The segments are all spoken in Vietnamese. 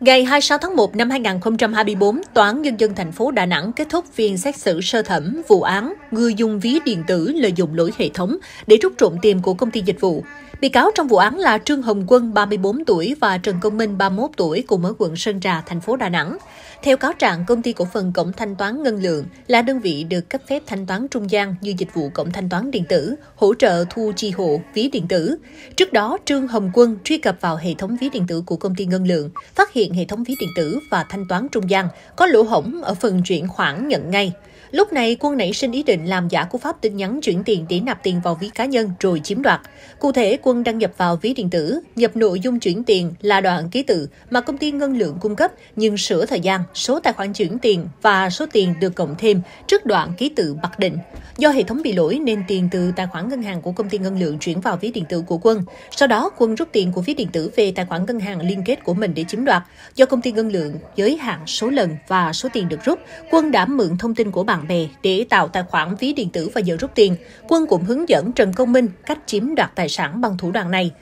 Ngày 26 tháng 1 năm 2024, Tòa án Nhân dân thành phố Đà Nẵng kết thúc phiên xét xử sơ thẩm vụ án người dùng ví điện tử lợi dụng lỗi hệ thống để rút trộm tiền của công ty dịch vụ. Bị cáo trong vụ án là Trương Hồng Quân, 34 tuổi và Trần Công Minh, 31 tuổi, cùng ở quận Sơn Trà, thành phố Đà Nẵng. Theo cáo trạng, công ty cổ phần Cổng Thanh toán Ngân Lượng là đơn vị được cấp phép thanh toán trung gian như dịch vụ Cổng Thanh toán điện tử, hỗ trợ thu chi hộ, ví điện tử. Trước đó, Trương Hồng Quân truy cập vào hệ thống ví điện tử của công ty Ngân Lượng, phát hiện hệ thống ví điện tử và thanh toán trung gian có lỗ hổng ở phần chuyển khoản nhận ngay. Lúc này, Quân nảy sinh ý định làm giả cú pháp tin nhắn chuyển tiền để nạp tiền vào ví cá nhân rồi chiếm đoạt. Cụ thể, Quân quân đăng nhập vào ví điện tử, nhập nội dung chuyển tiền là đoạn ký tự mà công ty ngân lượng cung cấp nhưng sửa thời gian, số tài khoản chuyển tiền và số tiền được cộng thêm trước đoạn ký tự mặc định. Do hệ thống bị lỗi nên tiền từ tài khoản ngân hàng của công ty ngân lượng chuyển vào ví điện tử của quân. Sau đó, quân rút tiền của ví điện tử về tài khoản ngân hàng liên kết của mình để chiếm đoạt. Do công ty ngân lượng giới hạn số lần và số tiền được rút, quân đã mượn thông tin của bạn bè để tạo tài khoản ví điện tử và giờ rút tiền. Quân cũng hướng dẫn Trần Công Minh cách chiếm đoạt tài sản bằng thủ đoạn này.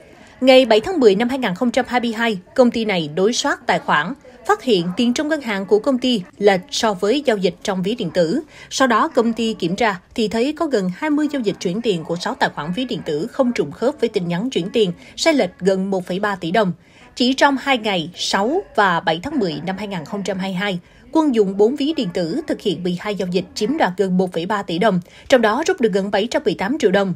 Ngày 7 tháng 10 năm 2022, công ty này đối soát tài khoản, phát hiện tiền trong ngân hàng của công ty lệch so với giao dịch trong ví điện tử. Sau đó, công ty kiểm tra thì thấy có gần 20 giao dịch chuyển tiền của 6 tài khoản ví điện tử không trùng khớp với tin nhắn chuyển tiền, sai lệch gần 1,3 tỷ đồng. Chỉ trong 2 ngày 6 và 7 tháng 10 năm 2022, Quân dùng 4 ví điện tử thực hiện 12 giao dịch chiếm đoạt gần 1,3 tỷ đồng, trong đó rút được gần 718 triệu đồng.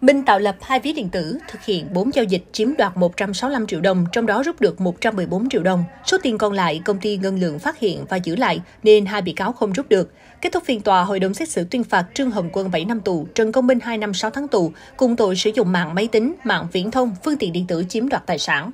Minh tạo lập hai ví điện tử, thực hiện 4 giao dịch chiếm đoạt 165 triệu đồng, trong đó rút được 114 triệu đồng. Số tiền còn lại, công ty ngân lượng phát hiện và giữ lại, nên hai bị cáo không rút được. Kết thúc phiên tòa, hội đồng xét xử tuyên phạt Trương Hồng Quân 7 năm tù, Trần Công Minh 2 năm 6 tháng tù, cùng tội sử dụng mạng máy tính, mạng viễn thông, phương tiện điện tử chiếm đoạt tài sản.